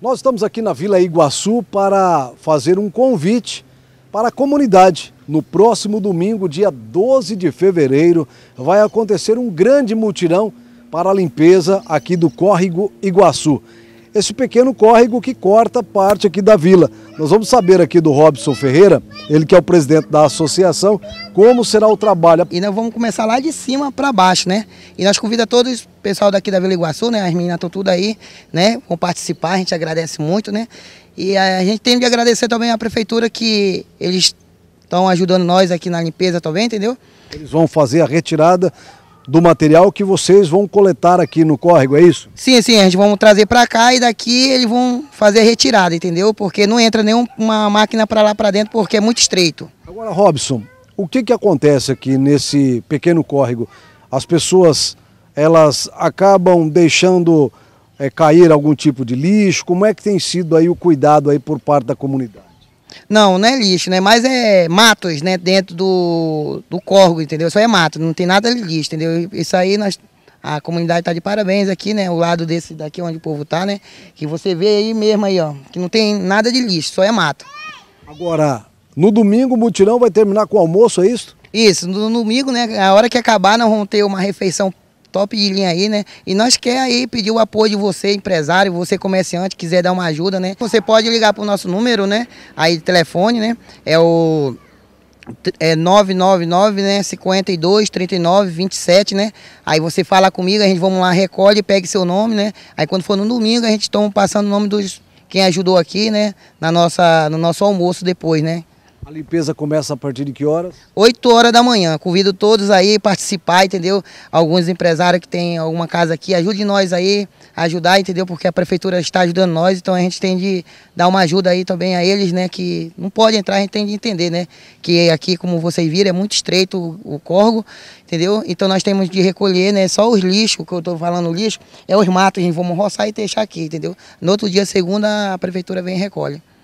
Nós estamos aqui na Vila Iguaçu para fazer um convite para a comunidade. No próximo domingo, dia 12 de fevereiro, vai acontecer um grande mutirão para a limpeza aqui do córrego Iguaçu esse pequeno córrego que corta parte aqui da vila. Nós vamos saber aqui do Robson Ferreira, ele que é o presidente da associação, como será o trabalho. E nós vamos começar lá de cima para baixo, né? E nós convidamos todos o pessoal daqui da Vila Iguaçu, né? As meninas estão tudo aí, né? Vão participar, a gente agradece muito, né? E a gente tem que agradecer também à prefeitura que eles estão ajudando nós aqui na limpeza também, entendeu? Eles vão fazer a retirada do material que vocês vão coletar aqui no córrego, é isso? Sim, sim, a gente vai trazer para cá e daqui eles vão fazer a retirada, entendeu? Porque não entra nenhuma máquina para lá para dentro porque é muito estreito. Agora, Robson, o que que acontece aqui nesse pequeno córrego? As pessoas, elas acabam deixando é, cair algum tipo de lixo? Como é que tem sido aí o cuidado aí por parte da comunidade? Não, não é lixo, né? Mas é matos, né? Dentro do, do corgo, entendeu? Só é mato, não tem nada de lixo, entendeu? Isso aí nós, a comunidade tá de parabéns aqui, né? O lado desse daqui onde o povo tá, né? Que você vê aí mesmo aí, ó. Que não tem nada de lixo, só é mato. Agora, no domingo o mutirão vai terminar com o almoço, é isso? Isso, no domingo, né? A hora que acabar nós vamos ter uma refeição top de linha aí, né? E nós quer aí pedir o apoio de você, empresário, você comerciante, quiser dar uma ajuda, né? Você pode ligar para o nosso número, né? Aí telefone, né? É o é 999, né, 52 39 27, né? Aí você fala comigo, a gente vamos lá, recolhe, pega seu nome, né? Aí quando for no domingo, a gente toma passando o nome dos quem ajudou aqui, né, na nossa no nosso almoço depois, né? A limpeza começa a partir de que horas? 8 horas da manhã. Convido todos aí participar, entendeu? Alguns empresários que têm alguma casa aqui, ajude nós aí, ajudar, entendeu? Porque a prefeitura está ajudando nós, então a gente tem de dar uma ajuda aí também a eles, né? Que não pode entrar, a gente tem de entender, né? Que aqui, como vocês viram, é muito estreito o, o corgo, entendeu? Então nós temos de recolher, né? Só os lixos, que eu estou falando lixo, é os matos, a gente vamos roçar e deixar aqui, entendeu? No outro dia, segunda, a prefeitura vem e recolhe.